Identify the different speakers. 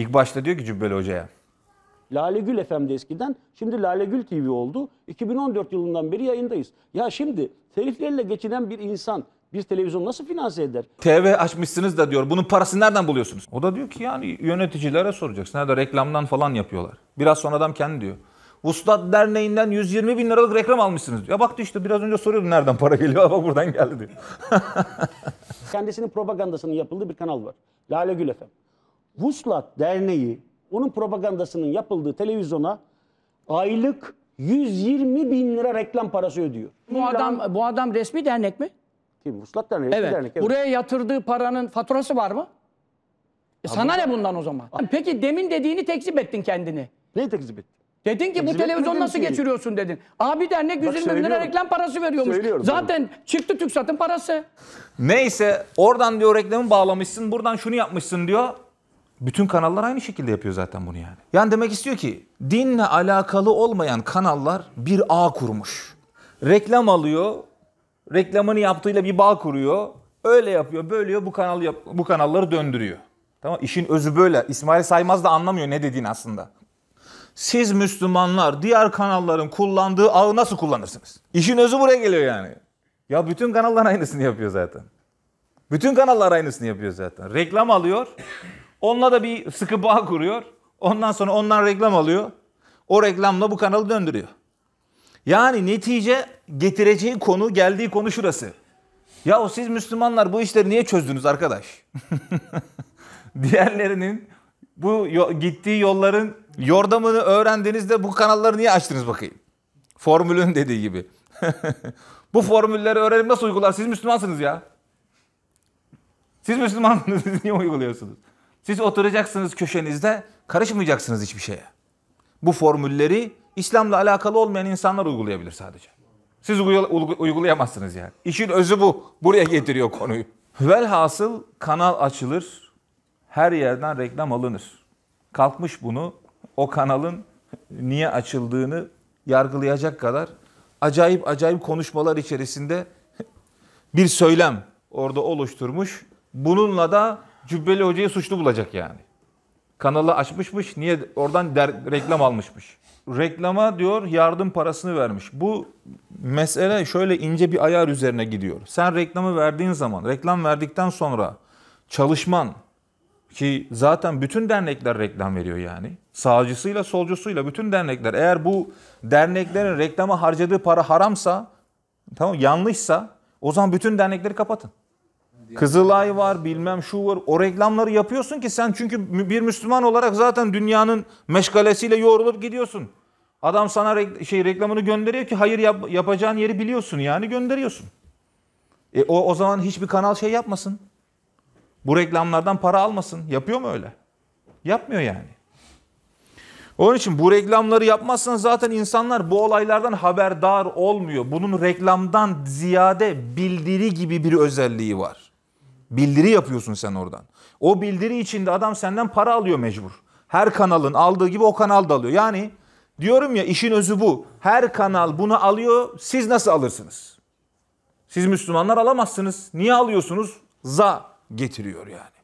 Speaker 1: İlk başta diyor ki Cübbeli Hoca'ya.
Speaker 2: Lale Gül FM'de eskiden. Şimdi Lale Gül TV oldu. 2014 yılından beri yayındayız. Ya şimdi teliflerle geçinen bir insan bir televizyon nasıl finanse eder?
Speaker 1: TV açmışsınız da diyor. Bunun parasını nereden buluyorsunuz? O da diyor ki yani yöneticilere soracaksın. Nerede reklamdan falan yapıyorlar. Biraz sonra adam kendi diyor. Ustad Derneği'nden 120 bin liralık reklam almışsınız. Ya baktı işte biraz önce soruyordum nereden para geliyor. Bak buradan geldi diyor.
Speaker 2: Kendisinin propagandasının yapıldığı bir kanal var. Lale Gül efendim. Vuslat Derneği onun propagandasının yapıldığı televizyona aylık 120 bin lira reklam parası ödüyor. Bu adam bu adam resmi dernek mi? Kim? Vuslat Derneği resmi evet. dernek. Evet. Buraya yatırdığı paranın faturası var mı? E sana ne bundan o zaman? A- Peki demin dediğini tekzip ettin kendini. Neyi tekzip ettin? Dedin ki bu televizyon nasıl şeyi? geçiriyorsun dedin. Abi dernek 120 bin lira reklam parası veriyormuş. Zaten
Speaker 1: tabii. çıktı TÜKSAT'ın parası. Neyse oradan diyor reklamı bağlamışsın buradan şunu yapmışsın diyor. Bütün kanallar aynı şekilde yapıyor zaten bunu yani. Yani demek istiyor ki dinle alakalı olmayan kanallar bir ağ kurmuş. Reklam alıyor, reklamını yaptığıyla bir bağ kuruyor. Öyle yapıyor, böyle bu kanal yap bu kanalları döndürüyor. Tamam işin özü böyle. İsmail Saymaz da anlamıyor ne dediğini aslında. Siz Müslümanlar diğer kanalların kullandığı ağı nasıl kullanırsınız? İşin özü buraya geliyor yani. Ya bütün kanallar aynısını yapıyor zaten. Bütün kanallar aynısını yapıyor zaten. Reklam alıyor. Onunla da bir sıkı bağ kuruyor. Ondan sonra ondan reklam alıyor. O reklamla bu kanalı döndürüyor. Yani netice getireceği konu, geldiği konu şurası. Ya siz Müslümanlar bu işleri niye çözdünüz arkadaş? Diğerlerinin bu gittiği yolların yordamını öğrendiğinizde bu kanalları niye açtınız bakayım? Formülün dediği gibi. bu formülleri öğrenim nasıl uygular? Siz Müslümansınız ya. Siz Müslümansınız, siz niye uyguluyorsunuz? Siz oturacaksınız köşenizde, karışmayacaksınız hiçbir şeye. Bu formülleri İslam'la alakalı olmayan insanlar uygulayabilir sadece. Siz uygulayamazsınız yani. İşin özü bu. Buraya getiriyor konuyu. Velhasıl kanal açılır, her yerden reklam alınır. Kalkmış bunu o kanalın niye açıldığını yargılayacak kadar acayip acayip konuşmalar içerisinde bir söylem orada oluşturmuş. Bununla da Cübbeli Hoca'yı suçlu bulacak yani. Kanalı açmışmış, niye oradan der, reklam almışmış. Reklama diyor yardım parasını vermiş. Bu mesele şöyle ince bir ayar üzerine gidiyor. Sen reklamı verdiğin zaman, reklam verdikten sonra çalışman ki zaten bütün dernekler reklam veriyor yani. Sağcısıyla, solcusuyla bütün dernekler. Eğer bu derneklerin reklama harcadığı para haramsa, tamam yanlışsa o zaman bütün dernekleri kapatın. Kızılay var bilmem şu var. O reklamları yapıyorsun ki sen çünkü bir Müslüman olarak zaten dünyanın meşgalesiyle yoğrulup gidiyorsun. Adam sana re- şey reklamını gönderiyor ki hayır yap- yapacağın yeri biliyorsun yani gönderiyorsun. E, o, o zaman hiçbir kanal şey yapmasın. Bu reklamlardan para almasın. Yapıyor mu öyle? Yapmıyor yani. Onun için bu reklamları yapmazsanız zaten insanlar bu olaylardan haberdar olmuyor. Bunun reklamdan ziyade bildiri gibi bir özelliği var. Bildiri yapıyorsun sen oradan. O bildiri içinde adam senden para alıyor mecbur. Her kanalın aldığı gibi o kanal da alıyor. Yani diyorum ya işin özü bu. Her kanal bunu alıyor. Siz nasıl alırsınız? Siz Müslümanlar alamazsınız. Niye alıyorsunuz? Za getiriyor yani.